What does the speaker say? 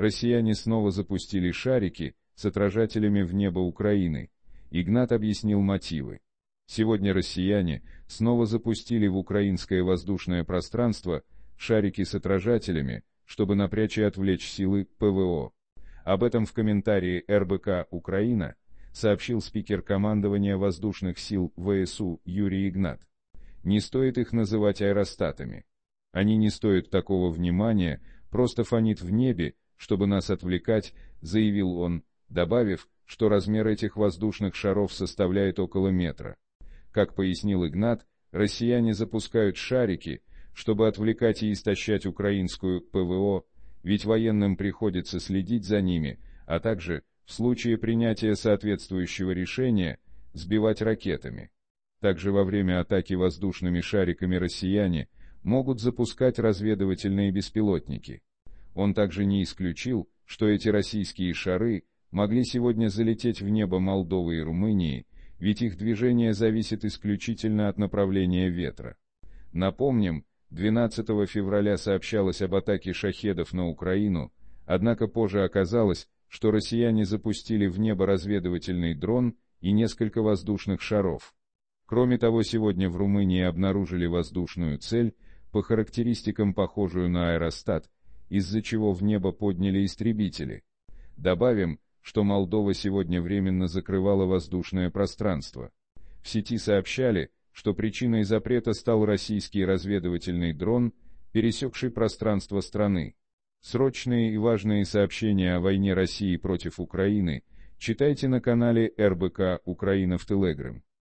Россияне снова запустили шарики с отражателями в небо Украины. Игнат объяснил мотивы. Сегодня россияне снова запустили в украинское воздушное пространство шарики с отражателями, чтобы напрячь и отвлечь силы ПВО. Об этом в комментарии РБК «Украина» сообщил спикер командования воздушных сил ВСУ Юрий Игнат. Не стоит их называть аэростатами. Они не стоят такого внимания, просто фонит в небе, чтобы нас отвлекать, заявил он, добавив, что размер этих воздушных шаров составляет около метра. Как пояснил Игнат, россияне запускают шарики, чтобы отвлекать и истощать украинскую ПВО, ведь военным приходится следить за ними, а также, в случае принятия соответствующего решения, сбивать ракетами. Также во время атаки воздушными шариками россияне могут запускать разведывательные беспилотники. Он также не исключил, что эти российские шары могли сегодня залететь в небо Молдовы и Румынии, ведь их движение зависит исключительно от направления ветра. Напомним, 12 февраля сообщалось об атаке шахедов на Украину, однако позже оказалось, что россияне запустили в небо разведывательный дрон и несколько воздушных шаров. Кроме того, сегодня в Румынии обнаружили воздушную цель, по характеристикам похожую на аэростат, из-за чего в небо подняли истребители. Добавим, что Молдова сегодня временно закрывала воздушное пространство. В сети сообщали, что причиной запрета стал российский разведывательный дрон, пересекший пространство страны. Срочные и важные сообщения о войне России против Украины читайте на канале РБК «Украина в Телеграм».